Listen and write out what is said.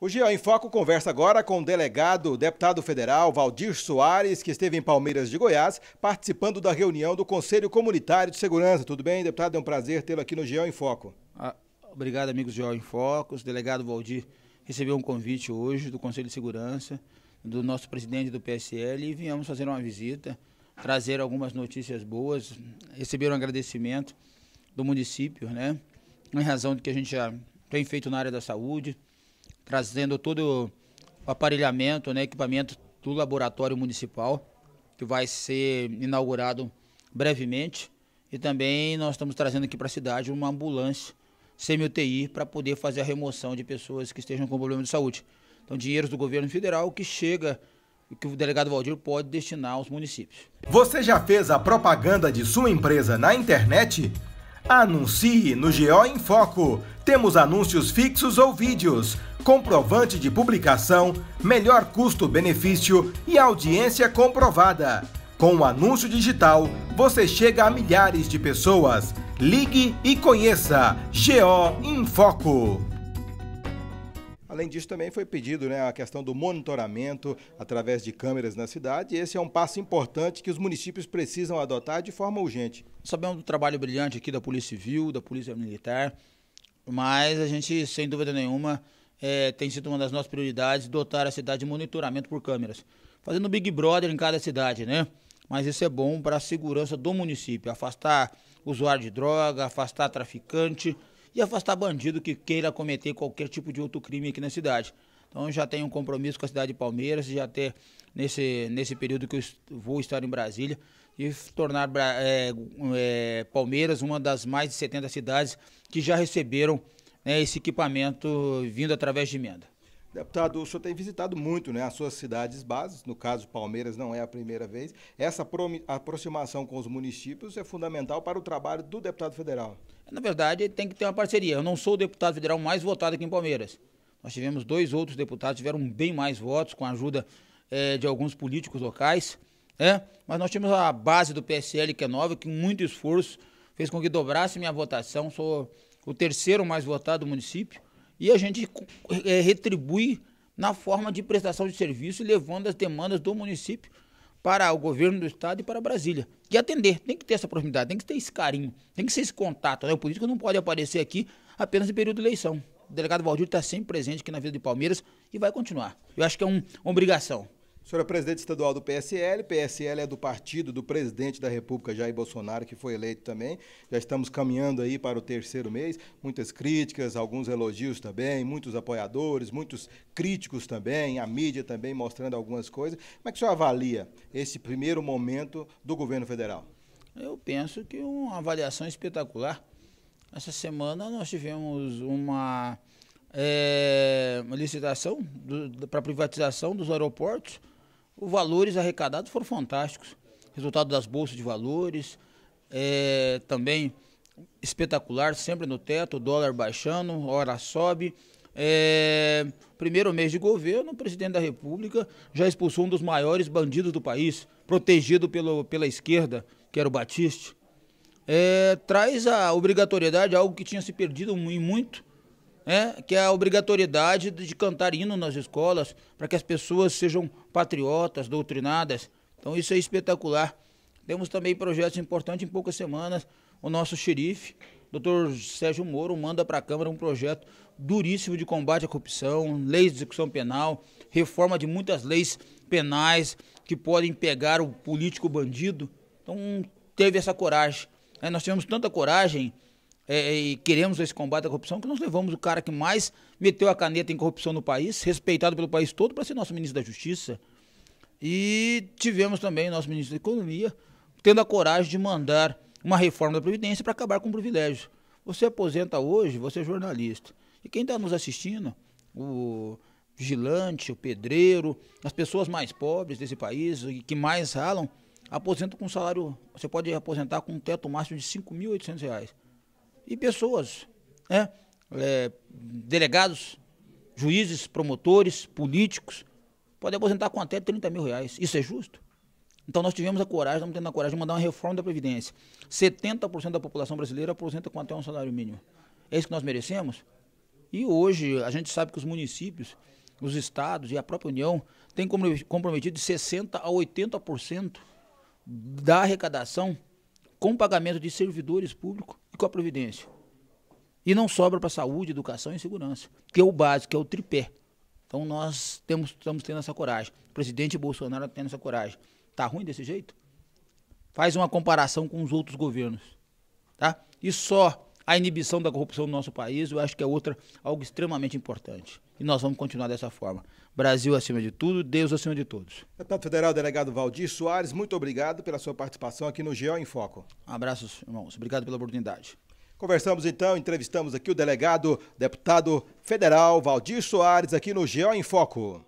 O GEO em Foco conversa agora com o delegado, deputado federal Valdir Soares, que esteve em Palmeiras de Goiás, participando da reunião do Conselho Comunitário de Segurança. Tudo bem, deputado? É um prazer tê-lo aqui no GEO em Foco. Ah, obrigado, amigos GEO em Foco. O delegado Valdir recebeu um convite hoje do Conselho de Segurança, do nosso presidente do PSL, e viemos fazer uma visita, trazer algumas notícias boas, receber um agradecimento do município, né? Em razão do que a gente já tem feito na área da saúde, trazendo todo o aparelhamento, né, equipamento do laboratório municipal, que vai ser inaugurado brevemente. E também nós estamos trazendo aqui para a cidade uma ambulância semi-UTI para poder fazer a remoção de pessoas que estejam com problema de saúde. Então, dinheiros do governo federal que chega que o delegado Valdir pode destinar aos municípios. Você já fez a propaganda de sua empresa na internet? Anuncie no GO em Foco. Temos anúncios fixos ou vídeos comprovante de publicação, melhor custo-benefício e audiência comprovada. Com o anúncio digital, você chega a milhares de pessoas. Ligue e conheça GO em Foco. Além disso, também foi pedido né, a questão do monitoramento através de câmeras na cidade. Esse é um passo importante que os municípios precisam adotar de forma urgente. Sabemos do trabalho brilhante aqui da Polícia Civil, da Polícia Militar, mas a gente, sem dúvida nenhuma, é, tem sido uma das nossas prioridades, dotar a cidade de monitoramento por câmeras. Fazendo Big Brother em cada cidade, né? Mas isso é bom para a segurança do município, afastar usuário de droga, afastar traficante e afastar bandido que queira cometer qualquer tipo de outro crime aqui na cidade. Então já tenho um compromisso com a cidade de Palmeiras, já até nesse, nesse período que eu vou estar em Brasília, e tornar é, é, Palmeiras uma das mais de 70 cidades que já receberam né, esse equipamento vindo através de emenda. Deputado, o senhor tem visitado muito né, as suas cidades bases, no caso Palmeiras não é a primeira vez. Essa aproximação com os municípios é fundamental para o trabalho do deputado federal. Na verdade, tem que ter uma parceria. Eu não sou o deputado federal mais votado aqui em Palmeiras. Nós tivemos dois outros deputados, tiveram bem mais votos, com a ajuda é, de alguns políticos locais. Né? Mas nós tínhamos a base do PSL, que é nova, que muito esforço fez com que dobrasse minha votação. Sou o terceiro mais votado do município, e a gente é, retribui na forma de prestação de serviço, levando as demandas do município para o governo do estado e para Brasília. E atender, tem que ter essa proximidade, tem que ter esse carinho, tem que ser esse contato. Né? O político não pode aparecer aqui apenas em período de eleição. O delegado Valdir está sempre presente aqui na vida de Palmeiras e vai continuar. Eu acho que é um, uma obrigação. O senhor é presidente estadual do PSL, PSL é do partido do presidente da República, Jair Bolsonaro, que foi eleito também. Já estamos caminhando aí para o terceiro mês, muitas críticas, alguns elogios também, muitos apoiadores, muitos críticos também, a mídia também mostrando algumas coisas. Como é que o senhor avalia esse primeiro momento do governo federal? Eu penso que uma avaliação espetacular. Essa semana nós tivemos uma, é, eh, uma licitação para privatização dos aeroportos, os valores arrecadados foram fantásticos. Resultado das bolsas de valores, é, também espetacular, sempre no teto, dólar baixando, hora sobe. É, primeiro mês de governo, o presidente da República já expulsou um dos maiores bandidos do país, protegido pelo, pela esquerda, que era o Batiste. É, traz a obrigatoriedade, algo que tinha se perdido em muito, é, que é a obrigatoriedade de cantar hino nas escolas para que as pessoas sejam patriotas, doutrinadas. Então isso é espetacular. Temos também projetos importantes em poucas semanas. O nosso xerife, doutor Sérgio Moro, manda para a Câmara um projeto duríssimo de combate à corrupção, leis de execução penal, reforma de muitas leis penais que podem pegar o político bandido. Então teve essa coragem. É, nós tivemos tanta coragem é, é, e queremos esse combate à corrupção, que nós levamos o cara que mais meteu a caneta em corrupção no país, respeitado pelo país todo, para ser nosso ministro da Justiça. E tivemos também nosso ministro da Economia tendo a coragem de mandar uma reforma da Previdência para acabar com o privilégio. Você aposenta hoje, você é jornalista. E quem está nos assistindo, o vigilante, o pedreiro, as pessoas mais pobres desse país e que mais ralam, aposentam com um salário. Você pode aposentar com um teto máximo de R$ 5.800 e pessoas, né? É, delegados, juízes, promotores, políticos, podem aposentar com até 30 mil reais. Isso é justo? Então nós tivemos a coragem, estamos tendo a coragem de mandar uma reforma da Previdência. 70% da população brasileira aposenta com até um salário mínimo. É isso que nós merecemos? E hoje a gente sabe que os municípios, os estados e a própria União têm comprometido de 60% a 80% da arrecadação com pagamento de servidores públicos e com a Previdência. E não sobra para saúde, educação e segurança, que é o básico, que é o tripé. Então nós temos, estamos tendo essa coragem. O presidente Bolsonaro está tendo essa coragem. Está ruim desse jeito? Faz uma comparação com os outros governos. Tá? E só a inibição da corrupção no nosso país, eu acho que é outra, algo extremamente importante. E nós vamos continuar dessa forma. Brasil acima de tudo, Deus acima de todos. Deputado Federal, delegado Valdir Soares, muito obrigado pela sua participação aqui no GEO em Foco. Um Abraços, irmãos. Obrigado pela oportunidade. Conversamos então, entrevistamos aqui o delegado, deputado federal Valdir Soares, aqui no GEO em Foco.